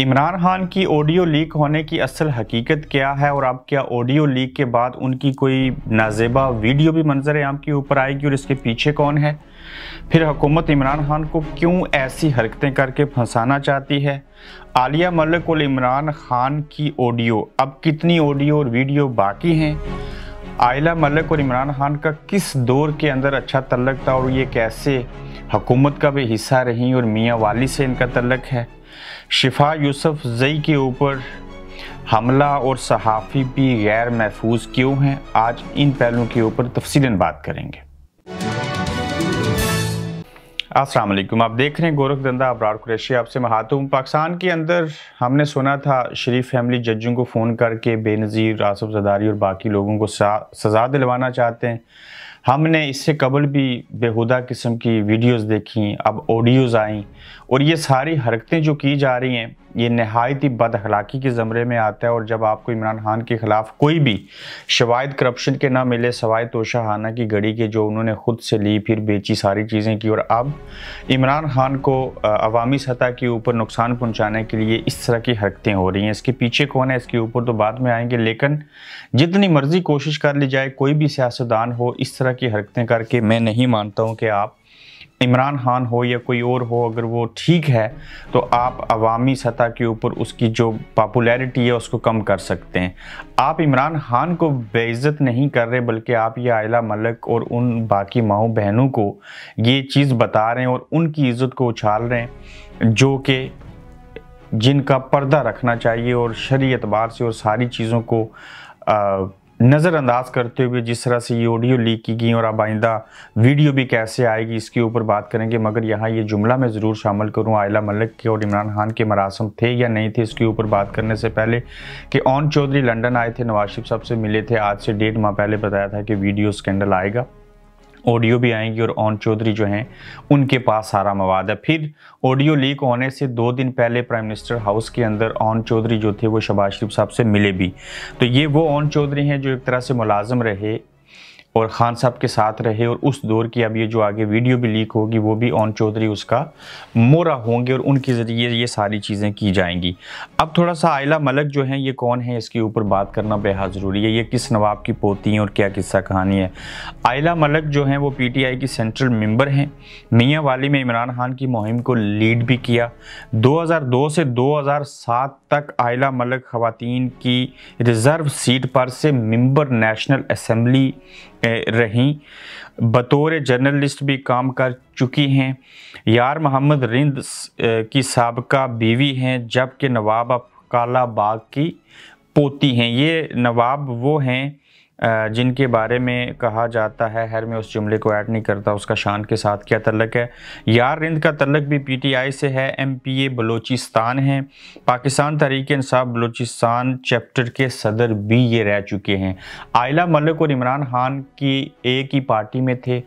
इमरान खान की audio leak होने की असल हकीकत क्या है और अब क्या ऑडियो लीक के बाद उनकी कोई नाजेबा वीडियो भी मंजर आम के ऊपर आएगी और इसके पीछे कौन है फिर हुकूमत इमरान खान को क्यों ऐसी हरकतें करके फंसाना चाहती है आलिया मलिक और इमरान खान की ऑडियो अब कितनी ऑडियो और वीडियो बाकी हैं आयला मलिक और इमरान खान का किस दौर के अंदर अच्छा तल्लक था और ये कैसे हुकूमत का भी हिस्सा रहीं और मियाँ वाली से इनका तल्लक है शिफा यूसुफ जई के ऊपर हमला और सहाफ़ी भी गैर महफूज क्यों हैं आज इन पहलुओं के ऊपर तफसीला बात करेंगे असलम आप देख रहे हैं गोरख दंदा अबरार कुरैशी आपसे महातुम पाकिस्तान के अंदर हमने सुना था शरीफ फैमिली जजों को फ़ोन करके बेनज़ीर आसफ जदारी और बाकी लोगों को सज़ा दिलवाना चाहते हैं हमने इससे कबल भी बेहुदा किस्म की वीडियोस देखी अब ऑडियोज़ आई और ये सारी हरकतें जो की जा रही हैं ये नहायत ही बद अखलाकी के ज़मरे में आता है और जब आपको इमरान खान के ख़िलाफ़ कोई भी शवायद करप्शन के ना मिले सवाए तोशाहाना की घड़ी के जो उन्होंने ख़ुद से ली फिर बेची सारी चीज़ें की और अब इमरान खान को अवामी सतह के ऊपर नुकसान पहुँचाने के लिए इस तरह की हरकतें हो रही हैं इसके पीछे कौन है इसके ऊपर तो बाद में आएंगे लेकिन जितनी मर्ज़ी कोशिश कर ली जाए कोई भी सियासतदान हो इस तरह की हरकतें करके मैं नहीं मानता हूँ कि आप इमरान खान हो या कोई और हो अगर वो ठीक है तो आप अवामी सतह के ऊपर उसकी जो पॉपुलैरिटी है उसको कम कर सकते हैं आप इमरान खान को बेइज्जत नहीं कर रहे बल्कि आप ये आयला मलक और उन बाकी माओ बहनों को ये चीज़ बता रहे हैं और उनकी इज़्ज़त को उछाल रहे हैं जो कि जिनका पर्दा रखना चाहिए और शरी एतबार से और सारी चीज़ों को आ, नज़रअंदाज करते हुए जिस तरह से ये ऑडियो लीक की गई और अब आइंदा वीडियो भी कैसे आएगी इसके ऊपर बात करेंगे मगर यहाँ ये जुमला मैं ज़रूर शामिल करूँ आयला मलिक के और इमरान खान के मरासम थे या नहीं थे इसके ऊपर बात करने से पहले कि ऑन चौधरी लंदन आए थे नवाज शरीफ साहब से मिले थे आज से डेढ़ माह पहले बताया था कि वीडियो स्कैंडल आएगा ऑडियो भी आएंगी और ओन चौधरी जो हैं उनके पास सारा मवाद है फिर ऑडियो लीक होने से दो दिन पहले प्राइम मिनिस्टर हाउस के अंदर ओन चौधरी जो थे वो शबाज शरीफ साहब से मिले भी तो ये वो ओन चौधरी हैं जो एक तरह से मुलाजम रहे और ख़ान साहब के साथ रहे और उस दौर की अब ये जो आगे वीडियो भी लीक होगी वो भी ओन चौधरी उसका मोरा होंगे और उनके ज़रिए ये सारी चीज़ें की जाएंगी अब थोड़ा सा आयला मलक जो हैं ये कौन है इसके ऊपर बात करना बेहद ज़रूरी है ये किस नवाब की पोती हैं और क्या किस्सा कहानी है आयला मलक जो हैं वो पी टी आई की सेंट्रल मेम्बर हैं मियाँ वाली में इमरान खान की मुहिम को लीड भी किया दो हज़ार दो से दो हज़ार सात तक आयला मलक ख़वातीन की रिज़र्व सीट पर से मेंबर नेशनल असम्बली रहीं बतौर जर्नलिस्ट भी काम कर चुकी हैं यार मोहम्मद रिंद की सबका बीवी हैं जबकि नवाब काला बाग की पोती हैं ये नवाब वो हैं जिनके बारे में कहा जाता है हर में उस जुमले को ऐड नहीं करता उसका शान के साथ क्या तल्लक है यार रिंद का तल्लक भी पी टी आई से है एम पी ए बलोचिस्तान है पाकिस्तान तहरीक इंसाफ बलोचिस्तान चैप्टर के सदर भी ये रह चुके हैं आयला मलिक और इमरान खान की एक ही पार्टी में थे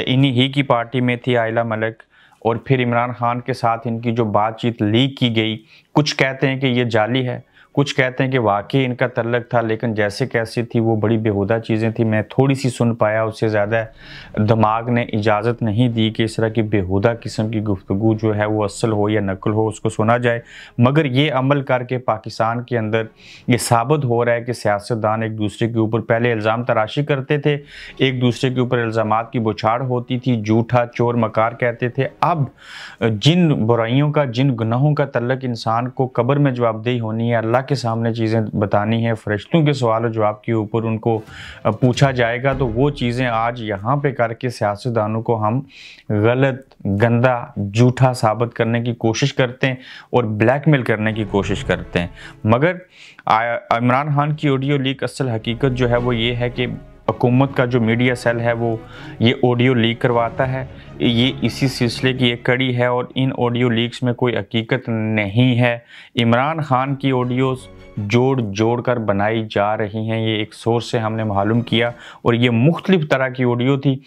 इन्हीं ही की पार्टी में थी आयला मलिक और फिर इमरान खान के साथ इनकी जो बातचीत लीक की गई कुछ कहते हैं कि ये जाली है कुछ कहते हैं कि वाकई इनका तल्लक था लेकिन जैसे कैसे थी वो बड़ी बेहुदा चीज़ें थी मैं थोड़ी सी सुन पाया उससे ज़्यादा दिमाग ने इजाज़त नहीं दी कि इस तरह की बेहुदा किस्म की गुफ्तु जो है वो असल हो या नकल हो उसको सुना जाए मगर ये अमल करके पाकिस्तान के अंदर ये साबित हो रहा है कि सियासतदान एक दूसरे के ऊपर पहले इल्ज़ाम तराशी करते थे एक दूसरे के ऊपर इल्ज़ाम की बुछाड़ होती थी जूठा चोर मकार कहते थे अब जिन बुराइयों का जिन गुनाहों का तल्लक इंसान को कब्र में जवाबदेही होनी है अल्लाह के सामने चीज़ें बतानी है फरिश्तों के सवाल और जवाब के ऊपर उनको पूछा जाएगा तो वो चीज़ें आज यहाँ पे करके सियासतदानों को हम गलत गंदा जूठा साबित करने की कोशिश करते हैं और ब्लैकमेल करने की कोशिश करते हैं मगर इमरान खान की ऑडियो लीक असल हकीकत जो है वो ये है कि हुकूमत का जो मीडिया सेल है वो ये ऑडियो लीक करवाता है ये इसी सिलसिले की एक कड़ी है और इन ऑडियो लीक्स में कोई हकीकत नहीं है इमरान खान की ऑडियोज़ जोड़ जोड़ कर बनाई जा रही हैं ये एक सोर्स से हमने मालूम किया और ये मुख्तलिफ़ तरह की ऑडियो थी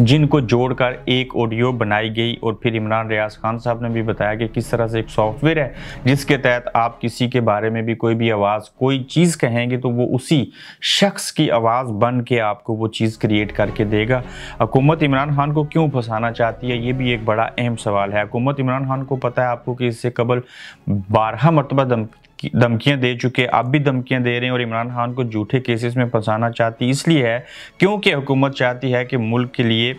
जिनको जोड़कर एक ऑडियो बनाई गई और फिर इमरान रियाज खान साहब ने भी बताया कि किस तरह से एक सॉफ्टवेयर है जिसके तहत आप किसी के बारे में भी कोई भी आवाज़ कोई चीज़ कहेंगे तो वो उसी शख्स की आवाज़ बन के आपको वो चीज़ क्रिएट करके देगा हुकूमत इमरान खान को क्यों फंसाना चाहती है ये भी एक बड़ा अहम सवाल है हुकूमत इमरान खान को पता है आपको कि इससे कबल बारह मरतबा धमकियां दे चुके आप भी धमकियां दे रहे हैं और इमरान खान को झूठे केसेस में फंसाना चाहती इसलिए है क्योंकि हुकूमत चाहती है कि मुल्क के लिए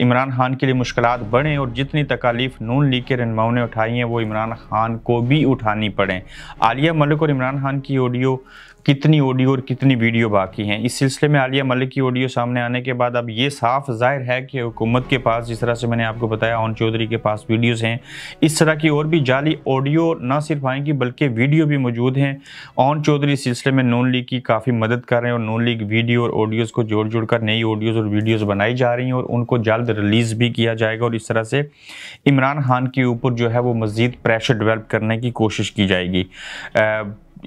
इमरान खान के लिए मुश्किल बढ़ें और जितनी तकालीफ नून लीग के रहनुमाओं ने उठाई हैं वो इमरान खान को भी उठानी पड़ें आलिया मलिक और इमरान खान की ऑडियो कितनी ऑडियो और कितनी वीडियो बाकी हैं इस सिलसिले में आलिया मलिक की ऑडियो सामने आने के बाद अब ये साफ जाहिर है कि हुकूमत के पास जिस तरह से मैंने आपको बताया ओन चौधरी के पास वीडियोस हैं इस तरह की और भी जाली ऑडियो ना सिर्फ आएंगी बल्कि वीडियो भी मौजूद हैं ओन चौधरी इस सिलसिले में नून लीग की काफ़ी मदद कर रहे हैं और नून लीग वीडियो और ऑडियोज़ को जोड़ जोड़ कर नई ऑडियोज़ और वीडियोज़ बनाई जा रही हैं और उनको जल्द रिलीज़ भी किया जाएगा और इस तरह से इमरान खान के ऊपर जो है वो मज़ीद प्रेशर डेवलप करने की कोशिश की जाएगी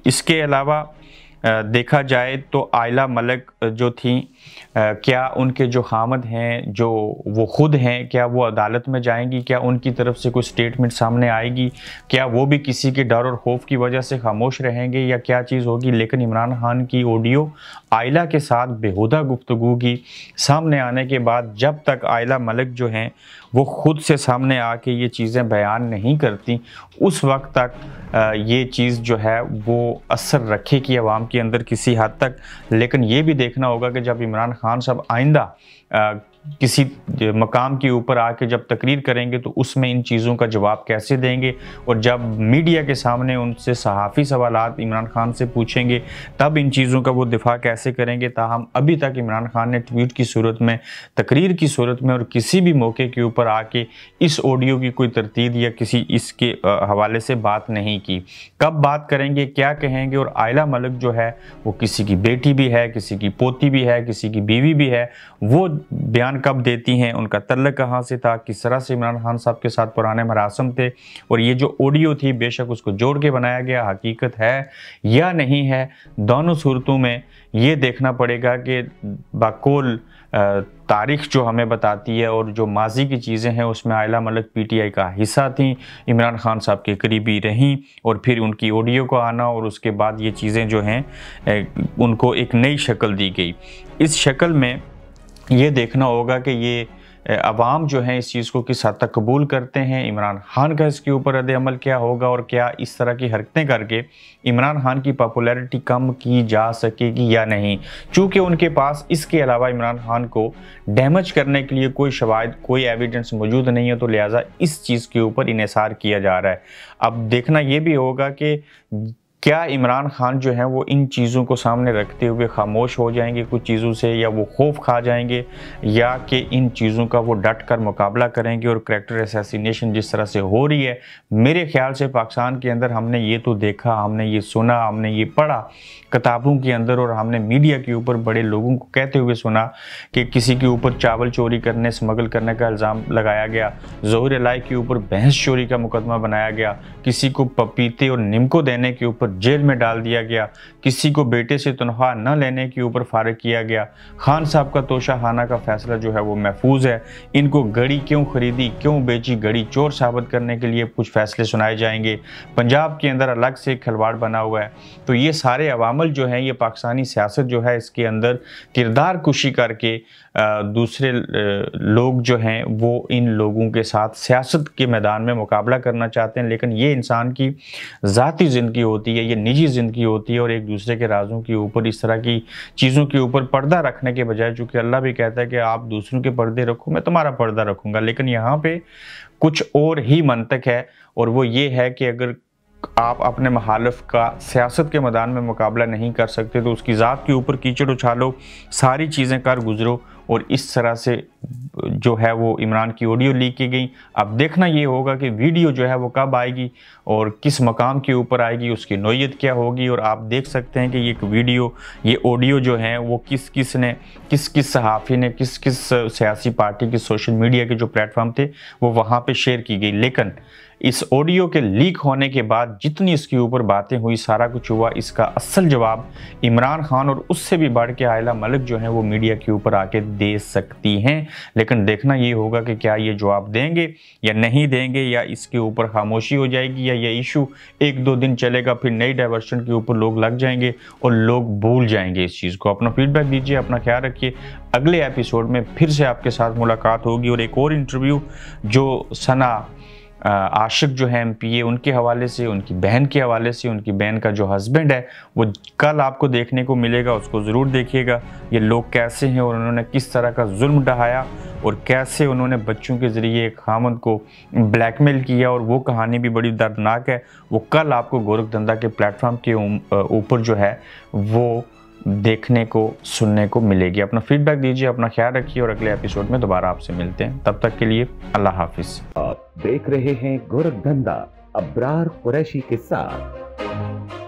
इसके अलावा देखा जाए तो आयला मलक जो थी क्या उनके जो हामद हैं जो वो खुद हैं क्या वो अदालत में जाएंगी क्या उनकी तरफ से कोई स्टेटमेंट सामने आएगी क्या वो भी किसी के डर और खौफ की वजह से खामोश रहेंगे या क्या चीज़ होगी लेकिन इमरान खान की ऑडियो आयला के साथ बेहुदा गुफ्तु की सामने आने के बाद जब तक आयला मलिक जो हैं वो ख़ुद से सामने आके ये चीज़ें बयान नहीं करती उस वक्त तक ये चीज़ जो है वो असर रखेगी आवाम के अंदर किसी हद तक लेकिन ये भी देखना होगा कि जब इमरान खान साहब आइंदा किसी मकाम के ऊपर आके जब तकरीर करेंगे तो उसमें इन चीज़ों का जवाब कैसे देंगे और जब मीडिया के सामने उनसे सहाफ़ी सवाल इमरान खान से पूछेंगे तब इन चीज़ों का वो दिफा कैसे करेंगे ताहम अभी तक इमरान खान ने ट्वीट की सूरत में तकरीर की सूरत में और किसी भी मौके के ऊपर आके इस ऑडियो की कोई तरतीब या किसी इसके हवाले से बात नहीं की कब बात करेंगे क्या कहेंगे और आयला मलिक जो है वो किसी की बेटी भी है किसी की पोती भी है किसी की बीवी भी है वो बयान बयान कब देती हैं उनका तल्ल कहाँ से था किस तरह से इमरान खान साहब के साथ पुराने मरासम थे और ये जो ऑडियो थी बेशक उसको जोड़ के बनाया गया हकीकत है या नहीं है दोनों सूरतों में ये देखना पड़ेगा कि बाकोल तारीख जो हमें बताती है और जो माजी की चीज़ें हैं उसमें आयला मलक पीटीआई का हिस्सा थी इमरान खान साहब के करीबी रहीं और फिर उनकी ऑडियो को आना और उसके बाद ये चीज़ें जो हैं उनको एक नई शक्ल दी गई इस शक्ल में ये देखना होगा कि ये आवाम जो है इस चीज़ को किस हद तक कबूल करते हैं इमरान खान का इसके ऊपर रदल क्या होगा और क्या इस तरह की हरकतें करके इमरान खान की पॉपुलैरिटी कम की जा सकेगी या नहीं चूँकि उनके पास इसके अलावा इमरान खान को डैमेज करने के लिए कोई शवाद कोई एविडेंस मौजूद नहीं है तो लिहाजा इस चीज़ के ऊपर इसार किया जा रहा है अब देखना ये भी होगा कि क्या इमरान खान जो हैं वो इन चीज़ों को सामने रखते हुए खामोश हो जाएंगे कुछ चीज़ों से या वो खौफ खा जाएंगे या कि इन चीज़ों का वो डट कर मुकाबला करेंगे और करेक्टर एसासीनेशन जिस तरह से हो रही है मेरे ख्याल से पाकिस्तान के अंदर हमने ये तो देखा हमने ये सुना हमने ये पढ़ा किताबों के अंदर और हमने मीडिया के ऊपर बड़े लोगों को कहते हुए सुना कि किसी के ऊपर चावल चोरी करने स्मगल करने का इल्ज़ाम लगाया गया जहूर लाई के ऊपर भैंस चोरी का मुकदमा बनाया गया किसी को पपीते और निम्को देने के ऊपर जेल में डाल दिया गया किसी को बेटे से तनख्वाह न लेने के ऊपर फारग किया गया खान साहब का तोशाखाना का फैसला जो है वो महफूज है इनको गड़ी क्यों खरीदी क्यों बेची गड़ी चोर साबित करने के लिए कुछ फैसले सुनाए जाएंगे पंजाब के अंदर अलग से खिलवाड़ बना हुआ है तो ये सारे अवामल जो हैं ये पाकिस्तानी सियासत जो है इसके अंदर किरदार कुशी करके दूसरे लोग जो हैं वो इन लोगों के साथ सियासत के मैदान में मुकाबला करना चाहते हैं लेकिन ये इंसान की ज़ाती ज़िंदगी होती है ये निजी ज़िंदगी होती है और एक दूसरे के राजों के ऊपर इस तरह की चीज़ों के ऊपर पर्दा रखने के बजाय चूँकि अल्लाह भी कहता है कि आप दूसरों के पर्दे रखो मैं तुम्हारा पर्दा रखूँगा लेकिन यहाँ पर कुछ और ही मनतक है और वो ये है कि अगर आप अपने महालफ का सियासत के मैदान में मुकाबला नहीं कर सकते तो उसकी ज़ात के ऊपर कीचड़ उछालो सारी चीज़ें कर गुजरो और इस तरह से जो है वो इमरान की ऑडियो लीक की गई अब देखना ये होगा कि वीडियो जो है वो कब आएगी और किस मकाम के ऊपर आएगी उसकी नोयत क्या होगी और आप देख सकते हैं कि ये वीडियो ये ऑडियो जो है वो किस किस ने किस किस सहाफ़ी ने किस किस सियासी पार्टी के सोशल मीडिया के जो प्लेटफॉर्म थे वो वहाँ पर शेयर की गई लेकिन इस ऑडियो के लीक होने के बाद जितनी इसके ऊपर बातें हुई सारा कुछ हुआ इसका असल जवाब इमरान खान और उससे भी बढ़ के आयला मलिक जो हैं वो मीडिया के ऊपर आके दे सकती हैं लेकिन देखना ये होगा कि क्या ये जवाब देंगे या नहीं देंगे या इसके ऊपर खामोशी हो जाएगी या ये इशू एक दो दिन चलेगा फिर नई डाइवर्शन के ऊपर लोग लग जाएंगे और लोग भूल जाएंगे इस चीज़ को अपना फीडबैक दीजिए अपना ख्याल रखिए अगले एपिसोड में फिर से आपके साथ मुलाकात होगी और एक और इंटरव्यू जो सना आशिक जो है एमपीए उनके हवाले से उनकी बहन के हवाले से उनकी बहन का जो हस्बैंड है वो कल आपको देखने को मिलेगा उसको ज़रूर देखिएगा ये लोग कैसे हैं और उन्होंने किस तरह का जुल्म ढहाया और कैसे उन्होंने बच्चों के ज़रिए एक खामद को ब्लैकमेल किया और वो कहानी भी बड़ी दर्दनाक है वो कल आपको गोरखधंधा के प्लेटफॉर्म के ऊपर जो है वो देखने को सुनने को मिलेगी अपना फीडबैक दीजिए अपना ख्याल रखिए और अगले एपिसोड में दोबारा आपसे मिलते हैं तब तक के लिए अल्लाह हाफिज आप देख रहे हैं गोरखधंधा अब्रार कुरैशी के साथ